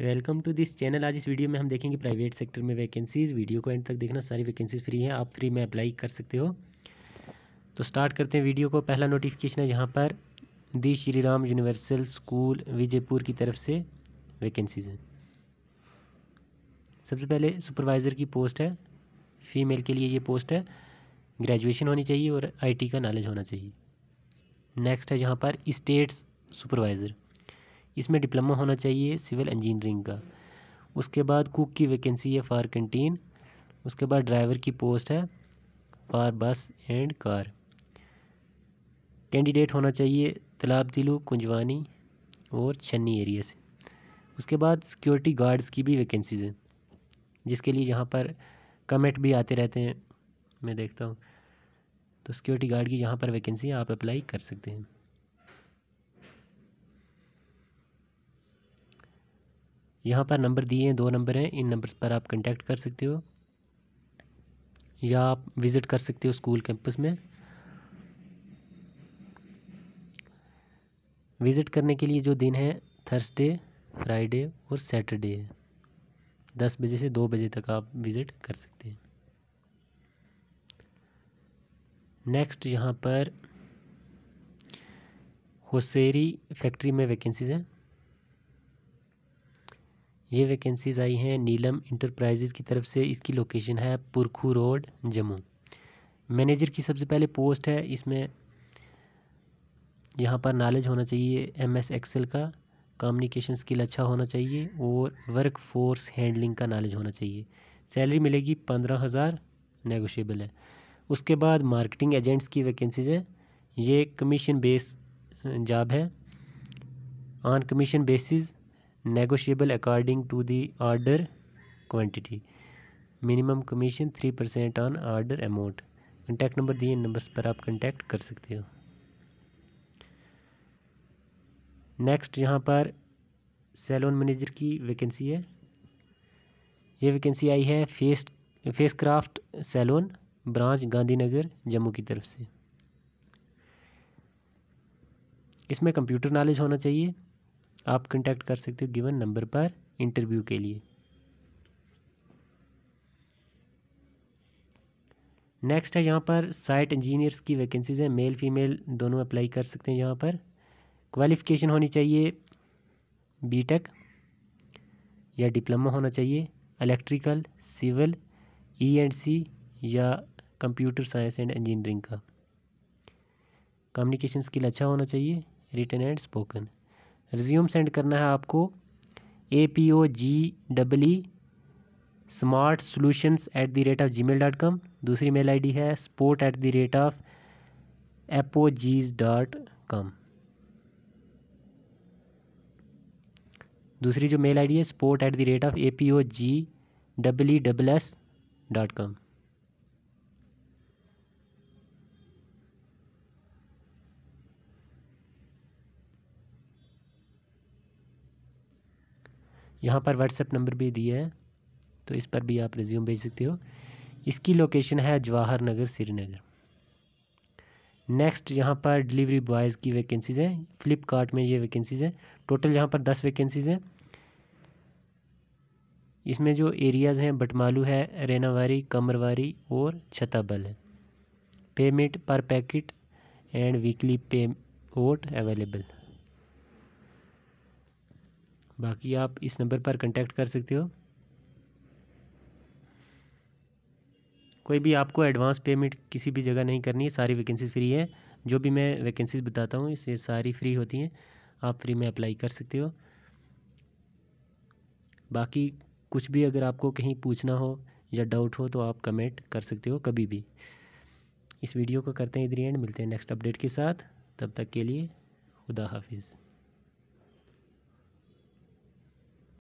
welcome to this channel आज इस video में हम देखेंगे प्राइवेट सेक्टर में वैकेंसीज़ वीडियो को एंड तक देखना सारी वैकेंसीज़ फ्री हैं आप फ्री में अप्लाई कर सकते हो तो स्टार्ट करते हैं वीडियो को पहला नोटिफिकेशन है यहाँ पर the Shri Ram universal school Vijaypur की तरफ से वैकेंसीज़ हैं सबसे पहले सुपरवाइज़र की पोस्ट है फीमेल के लिए ये पोस्ट है ग्रेजुएशन होनी चाहिए और आई का नॉलेज होना चाहिए नेक्स्ट है यहाँ पर इस्टेट्स सुपरवाइज़र इसमें डिप्लोमा होना चाहिए सिविल इंजीनियरिंग का उसके बाद कुक की वैकेंसी है फ़ार कंटीन उसके बाद ड्राइवर की पोस्ट है फ़ार बस एंड कार कैंडिडेट होना चाहिए तालाब दिलू कुंजवानी और छन्नी एरिया से उसके बाद सिक्योरिटी गार्ड्स की भी वैकेंसीज़ हैं जिसके लिए यहाँ पर कमेंट भी आते रहते हैं मैं देखता हूँ तो सिक्योरिटी गार्ड की यहाँ पर वैकेंसी आप अप्लाई कर सकते हैं यहाँ पर नंबर दिए हैं दो नंबर हैं इन नंबर्स पर आप कंटेक्ट कर सकते हो या आप विज़िट कर सकते हो स्कूल कैंपस में विज़िट करने के लिए जो दिन है थर्सडे फ्राइडे और सैटरडे है दस बजे से दो बजे तक आप विज़िट कर सकते हैं नेक्स्ट यहाँ पर होसेरी फैक्ट्री में वैकेंसीज़ हैं ये वैकेंसीज़ आई हैं नीलम इंटरप्राइजेज़ की तरफ से इसकी लोकेशन है पुरखू रोड जम्मू मैनेजर की सबसे पहले पोस्ट है इसमें यहाँ पर नॉलेज होना चाहिए एम एस एक्सेल का कम्युनिकेशन स्किल अच्छा होना चाहिए और वर्क फोर्स हैंडलिंग का नॉलेज होना चाहिए सैलरी मिलेगी पंद्रह हज़ार नेगोशियबल है उसके बाद मार्केटिंग एजेंट्स की वैकेंसीज है ये कमीशन बेस जॉब है on commission basis negotiable according to the order quantity minimum commission three percent on order amount contact number दिए इन नंबर्स पर आप कंटेक्ट कर सकते हो नेक्स्ट यहाँ पर सैलून मैनेजर की वैकेंसी है ये वैकेंसी आई है face face craft salon branch Gandhinagar Jammu की तरफ से इसमें कंप्यूटर नॉलेज होना चाहिए आप कंटेक्ट कर सकते हो गिवन नंबर पर इंटरव्यू के लिए नेक्स्ट है यहाँ पर साइट इंजीनियर्स की वैकेंसीज़ हैं मेल फीमेल दोनों अप्लाई कर सकते हैं यहाँ पर क्वालिफ़िकेशन होनी चाहिए बीटेक या डिप्लोमा होना चाहिए electrical civil E and C या कंप्यूटर साइंस एंड इंजीनियरिंग का कम्युनिकेशन स्किल अच्छा होना चाहिए written and spoken resume send करना है आपको A P O G double E smart solutions at the rate of G mail dot com दूसरी mail I D है support at the rate of G's dot com दूसरी जो mail ID है support at the rate of A P O G double E double S dot com यहाँ पर WhatsApp number भी दिया है तो इस पर भी आप रिज्यूम भेज सकते हो इसकी लोकेशन है जवाहर नगर श्रीनगर नेक्स्ट यहाँ पर डिलीवरी बॉयज़ की वैकेंसीज़ हैं फ्लिपकार्ट में ये वैकेंसीज़ हैं टोटल यहाँ पर दस वैकेंसीज़ हैं इसमें जो एरियाज़ हैं बटमालू है रेनावारी कमरवारी और छताबल है पेमेंट पर पैकेट एंड वीकली पे ओट अवेलेबल बाकी आप इस नंबर पर कंटेक्ट कर सकते हो कोई भी आपको एडवांस पेमेंट किसी भी जगह नहीं करनी है सारी वैकेंसीज फ्री है जो भी मैं वैकेंसीज बताता हूँ इससे सारी फ्री होती हैं आप फ्री में अप्लाई कर सकते हो बाकी कुछ भी अगर आपको कहीं पूछना हो या डाउट हो तो आप कमेंट कर सकते हो कभी भी इस वीडियो को करते हैं इधर एंड मिलते हैं नेक्स्ट अपडेट के साथ तब तक के लिए खुदा हाफिज़